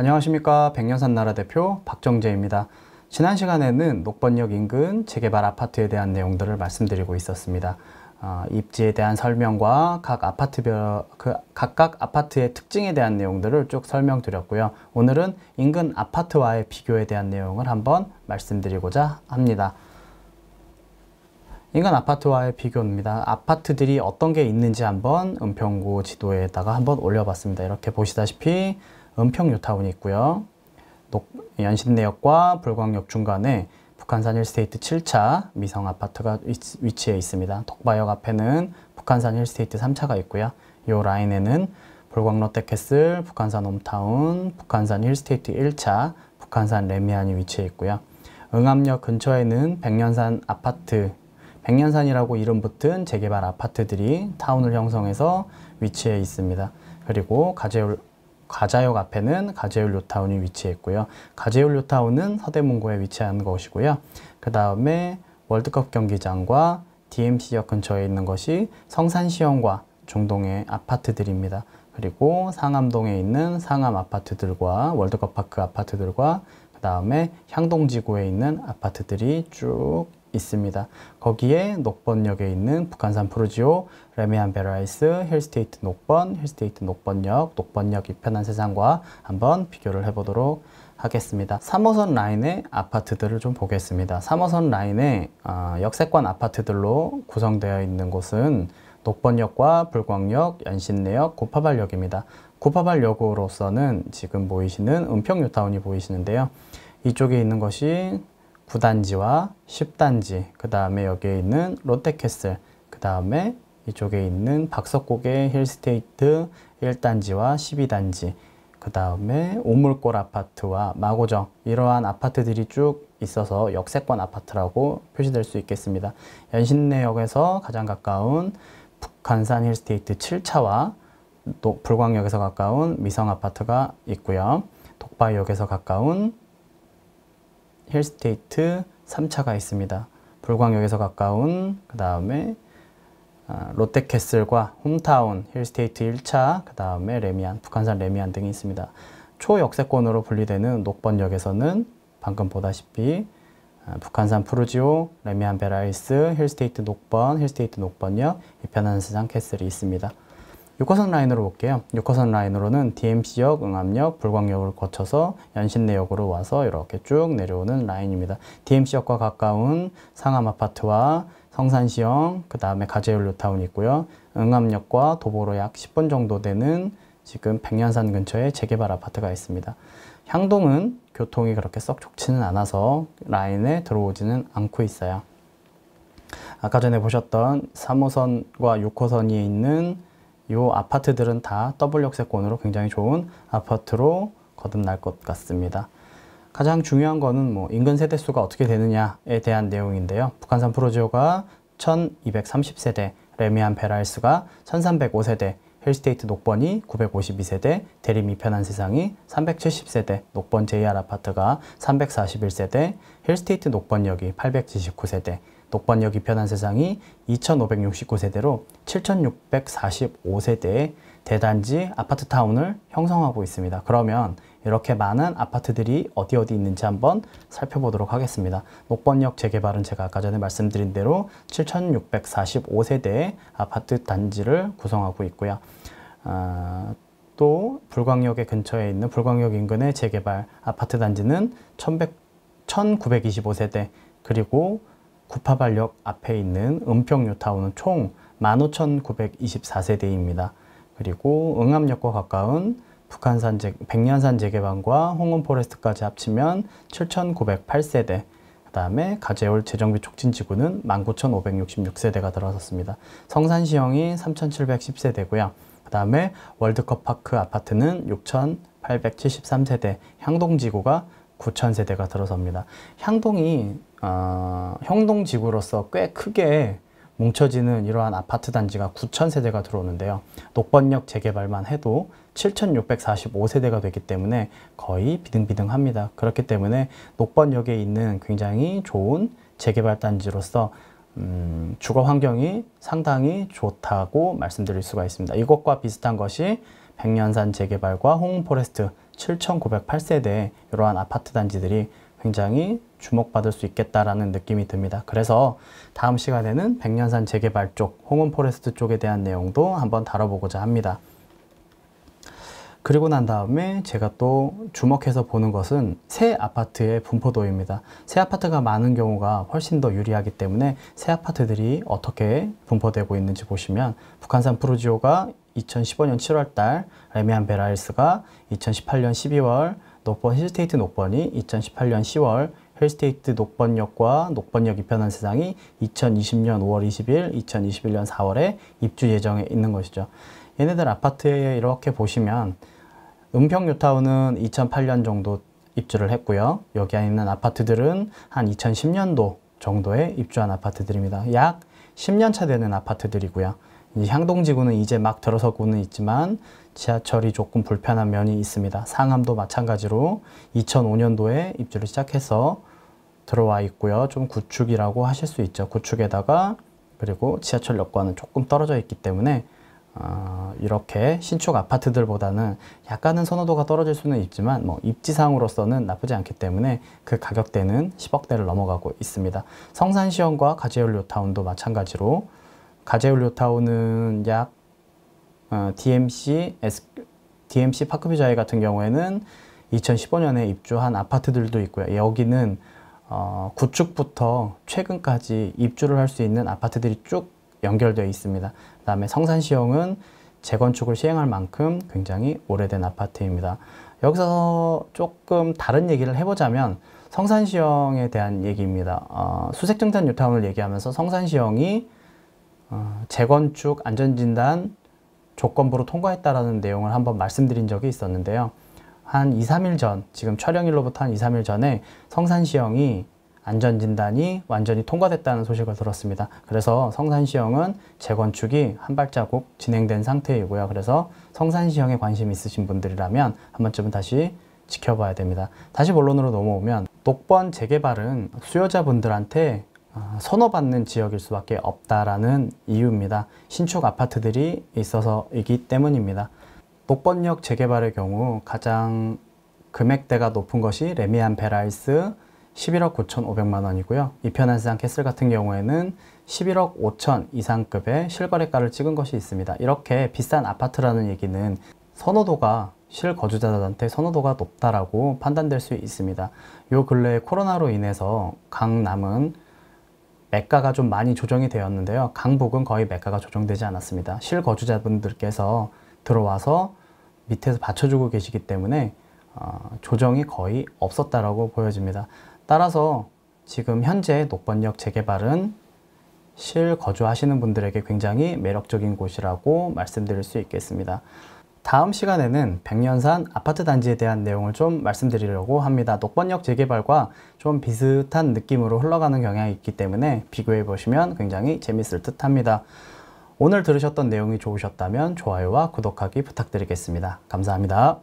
안녕하십니까 백년산 나라 대표 박정재입니다. 지난 시간에는 녹번역 인근 재개발 아파트에 대한 내용들을 말씀드리고 있었습니다. 어, 입지에 대한 설명과 각 아파트별 그 각각 아파트의 특징에 대한 내용들을 쭉 설명드렸고요. 오늘은 인근 아파트와의 비교에 대한 내용을 한번 말씀드리고자 합니다. 인근 아파트와의 비교입니다. 아파트들이 어떤 게 있는지 한번 은평구 지도에다가 한번 올려봤습니다. 이렇게 보시다시피 은평뉴타운이 있고요. 녹, 연신내역과 불광역 중간에 북한산 힐스테이트 7차 미성 아파트가 위치해 있습니다. 독바역 앞에는 북한산 힐스테이트 3차가 있고요. 이 라인에는 불광 롯데캐슬, 북한산 홈타운, 북한산 힐스테이트 1차, 북한산 레미안이 위치해 있고요. 응암역 근처에는 백년산 아파트, 백년산이라고 이름 붙은 재개발 아파트들이 타운을 형성해서 위치해 있습니다. 그리고 가재울 가자역 앞에는 가재울 요타운이 위치했고요. 가재울 요타운은 서대문구에 위치한 것이고요. 그 다음에 월드컵 경기장과 DMC역 근처에 있는 것이 성산시형과 중동의 아파트들입니다. 그리고 상암동에 있는 상암 아파트들과 월드컵 파크 아파트들과 그 다음에 향동지구에 있는 아파트들이 쭉 있습니다. 거기에 녹번역에 있는 북한산 푸르지오, 레미안 베라이스, 힐스테이트 녹번, 힐스테이트 녹번역, 녹번역 이 편한 세상과 한번 비교를 해보도록 하겠습니다. 3호선 라인의 아파트들을 좀 보겠습니다. 3호선 라인의 어, 역세권 아파트들로 구성되어 있는 곳은 녹번역과 불광역, 연신내역, 구파발역입니다. 구파발역으로서는 지금 보이시는 은평뉴타운이 보이시는데요. 이쪽에 있는 것이 9단지와 10단지, 그 다음에 여기에 있는 롯데캐슬, 그 다음에 이쪽에 있는 박석곡의 힐스테이트 1단지와 12단지, 그 다음에 오물골 아파트와 마고정 이러한 아파트들이 쭉 있어서 역세권 아파트라고 표시될 수 있겠습니다. 연신내역에서 가장 가까운 북한산 힐스테이트 7차와 또 불광역에서 가까운 미성 아파트가 있고요. 독바이역에서 가까운 힐스테이트 3차가 있습니다. 불광역에서 가까운 그 다음에 아, 롯데캐슬과 홈타운, 힐스테이트 1차, 그 다음에 레미안, 북한산 레미안 등이 있습니다. 초역세권으로 분리되는 녹번역에서는 방금 보다시피 아, 북한산 푸르지오, 레미안 베라이스, 힐스테이트 녹번, 힐스테이트 녹번역, 이편한 세상 캐슬이 있습니다. 6호선 라인으로 볼게요. 6호선 라인으로는 DMC역, 응암역, 불광역을 거쳐서 연신내역으로 와서 이렇게 쭉 내려오는 라인입니다. DMC역과 가까운 상암아파트와 성산시형, 그 다음에 가재울로타운이 있고요. 응암역과 도보로 약 10분 정도 되는 지금 백년산 근처에 재개발 아파트가 있습니다. 향동은 교통이 그렇게 썩 좋지는 않아서 라인에 들어오지는 않고 있어요. 아까 전에 보셨던 3호선과 6호선이 있는 이 아파트들은 다 더블 역세권으로 굉장히 좋은 아파트로 거듭날 것 같습니다. 가장 중요한 거는 뭐 인근 세대수가 어떻게 되느냐에 대한 내용인데요. 북한산 프로지오가 1230세대, 레미안 베랄스가 1305세대, 헬스테이트 녹번이 952세대, 대림 이편한 세상이 370세대, 녹번 JR 아파트가 341세대, 헬스테이트 녹번역이 879세대, 독번역 이편한 세상이 2,569세대로 7,645세대의 대단지 아파트 타운을 형성하고 있습니다. 그러면 이렇게 많은 아파트들이 어디 어디 있는지 한번 살펴보도록 하겠습니다. 녹번역 재개발은 제가 아까 전에 말씀드린 대로 7,645세대의 아파트 단지를 구성하고 있고요. 아, 또 불광역의 근처에 있는 불광역 인근의 재개발 아파트 단지는 1,925세대 그리고 구파발역 앞에 있는 은평뉴타운은 총 15,924세대입니다. 그리고 응암역과 가까운 북한산 재, 백년산 재개방과 홍은포레스트까지 합치면 7,908세대 그 다음에 가재울 재정비 촉진지구는 19,566세대가 들어섰습니다. 성산시형이 3,710세대고요. 그 다음에 월드컵파크 아파트는 6,873세대, 향동지구가 9천 세대가 들어섭니다. 향동이 어, 형동지구로서 꽤 크게 뭉쳐지는 이러한 아파트 단지가 9천 세대가 들어오는데요. 녹번역 재개발만 해도 7,645세대가 되기 때문에 거의 비등비등합니다. 그렇기 때문에 녹번역에 있는 굉장히 좋은 재개발 단지로서 음, 주거 환경이 상당히 좋다고 말씀드릴 수가 있습니다. 이것과 비슷한 것이 백년산 재개발과 홍문포레스트 7 9 0 8세대 이러한 아파트 단지들이 굉장히 주목받을 수 있겠다라는 느낌이 듭니다. 그래서 다음 시간에는 백년산 재개발 쪽, 홍은포레스트 쪽에 대한 내용도 한번 다뤄보고자 합니다. 그리고 난 다음에 제가 또 주목해서 보는 것은 새 아파트의 분포도입니다. 새 아파트가 많은 경우가 훨씬 더 유리하기 때문에 새 아파트들이 어떻게 분포되고 있는지 보시면 북한산 프로지오가 2015년 7월 달 레미안 베라일스가 2018년 12월 녹번 힐스테이트 녹번이 2018년 10월 힐스테이트 녹번역과 녹번역 이편한 세상이 2020년 5월 20일, 2021년 4월에 입주 예정에 있는 것이죠. 얘네들 아파트에 이렇게 보시면 은평 뉴타운은 2008년 정도 입주를 했고요. 여기 안에 있는 아파트들은 한 2010년도 정도에 입주한 아파트들입니다. 약 10년 차 되는 아파트들이고요. 향동지구는 이제 막 들어서고는 있지만 지하철이 조금 불편한 면이 있습니다. 상암도 마찬가지로 2005년도에 입주를 시작해서 들어와 있고요. 좀 구축이라고 하실 수 있죠. 구축에다가 그리고 지하철역과는 조금 떨어져 있기 때문에 어, 이렇게 신축 아파트들보다는 약간은 선호도가 떨어질 수는 있지만 뭐 입지상으로서는 나쁘지 않기 때문에 그 가격대는 10억대를 넘어가고 있습니다. 성산시형과 가재현료타운도 마찬가지로 가제울료타우는 약 어, DMC, S, DMC 파크비자이 같은 경우에는 2015년에 입주한 아파트들도 있고요. 여기는 어, 구축부터 최근까지 입주를 할 수 있는 아파트들이 쭉 연결되어 있습니다. 그 다음에 성산시형은 재건축을 시행할 만큼 굉장히 오래된 아파트입니다. 여기서 조금 다른 얘기를 해보자면 성산시형에 대한 얘기입니다. 어, 수색증산 뉴타운을 얘기하면서 성산시형이 어, 재건축 안전진단 조건부로 통과했다라는 내용을 한번 말씀드린 적이 있었는데요. 한 2, 3일 전, 지금 촬영일로부터 한 2, 3일 전에 성산시형이 안전진단이 완전히 통과됐다는 소식을 들었습니다. 그래서 성산시형은 재건축이 한 발자국 진행된 상태이고요. 그래서 성산시형에 관심 있으신 분들이라면 한 번쯤은 다시 지켜봐야 됩니다. 다시 본론으로 넘어오면 녹번 재개발은 수요자분들한테 어, 선호받는 지역일 수밖에 없다라는 이유입니다. 신축 아파트들이 있어서이기 때문입니다. 목번역 재개발의 경우 가장 금액대가 높은 것이 레미안 베라이스 11억 9,500만 원이고요. 이편한상 세 캐슬 같은 경우에는 11억 5천 이상급의 실거래가를 찍은 것이 있습니다. 이렇게 비싼 아파트라는 얘기는 선호도가 실거주자들한테 선호도가 높다라고 판단될 수 있습니다. 요 근래 코로나로 인해서 강남은 매가가 좀 많이 조정이 되었는데요. 강북은 거의 매가가 조정되지 않았습니다. 실거주자분들께서 들어와서 밑에서 받쳐주고 계시기 때문에 어, 조정이 거의 없었다라고 보여집니다. 따라서 지금 현재 녹번역 재개발은 실거주하시는 분들에게 굉장히 매력적인 곳이라고 말씀드릴 수 있겠습니다. 다음 시간에는 백년산 아파트 단지에 대한 내용을 좀 말씀드리려고 합니다. 녹번역 재개발과 좀 비슷한 느낌으로 흘러가는 경향이 있기 때문에 비교해 보시면 굉장히 재밌을 듯 합니다. 오늘 들으셨던 내용이 좋으셨다면 좋아요와 구독하기 부탁드리겠습니다. 감사합니다.